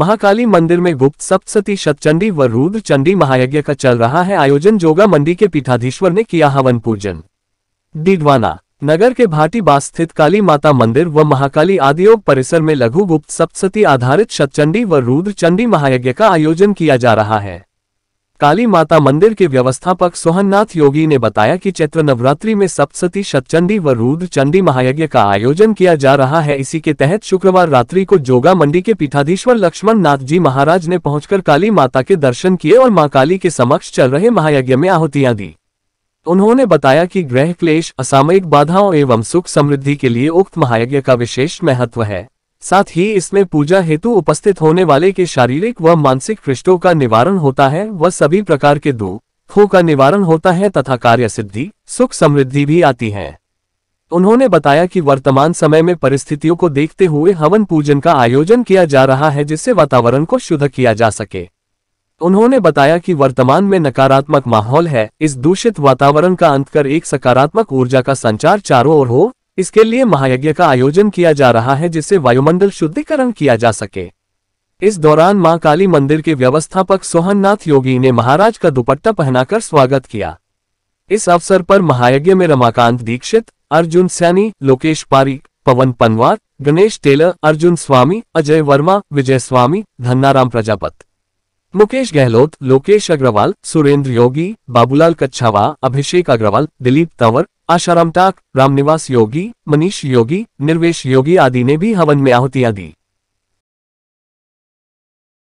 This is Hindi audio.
महाकाली मंदिर में गुप्त सप्तती शतचंडी व रुद्र चंडी महायज्ञ का चल रहा है आयोजन जोगा मंडी के पीठाधीश्वर ने किया हवन पूजन डीडवाना नगर के भाटी बास स्थित काली माता मंदिर व महाकाली आदियोग परिसर में लघु गुप्त सप्तती आधारित शतचंडी व रुद्र चंडी महायज्ञ का आयोजन किया जा रहा है काली माता मंदिर के व्यवस्थापक सोहननाथ योगी ने बताया कि चैत्र नवरात्रि में सप्तती शतचंडी व रुद्र चंडी महायज्ञ का आयोजन किया जा रहा है इसी के तहत शुक्रवार रात्रि को जोगा मंडी के पीठाधीश्वर लक्ष्मण नाथ जी महाराज ने पहुंचकर काली माता के दर्शन किए और मां काली के समक्ष चल रहे महायज्ञ में आहुतियां दी उन्होंने बताया की ग्रह क्लेश असामयिक बाधाओं एवं सुख समृद्धि के लिए उक्त महायज्ञ का विशेष महत्व है साथ ही इसमें पूजा हेतु उपस्थित होने वाले के शारीरिक व मानसिक पृष्ठों का निवारण होता है व सभी प्रकार के दुखों का निवारण होता है तथा कार्य सिद्धि सुख समृद्धि भी आती है उन्होंने बताया कि वर्तमान समय में परिस्थितियों को देखते हुए हवन पूजन का आयोजन किया जा रहा है जिससे वातावरण को शुद्ध किया जा सके उन्होंने बताया कि वर्तमान में नकारात्मक माहौल है इस दूषित वातावरण का अंत कर एक सकारात्मक ऊर्जा का संचार चारों ओर हो इसके लिए महायज्ञ का आयोजन किया जा रहा है जिससे वायुमंडल शुद्धिकरण किया जा सके इस दौरान मां काली मंदिर के व्यवस्थापक सोहननाथ योगी ने महाराज का दुपट्टा पहनाकर स्वागत किया इस अवसर पर महायज्ञ में रमाकांत दीक्षित अर्जुन सैनी लोकेश पारी पवन पनवार गणेश टेलर अर्जुन स्वामी अजय वर्मा विजय स्वामी धन्नाराम प्रजापत मुकेश गहलोत लोकेश अग्रवाल सुरेंद्र योगी बाबूलाल कच्छावा अभिषेक अग्रवाल दिलीप तंवर आशाराम टाक रामनिवास योगी मनीष योगी निर्वेश योगी आदि ने भी हवन में आहुतियां दी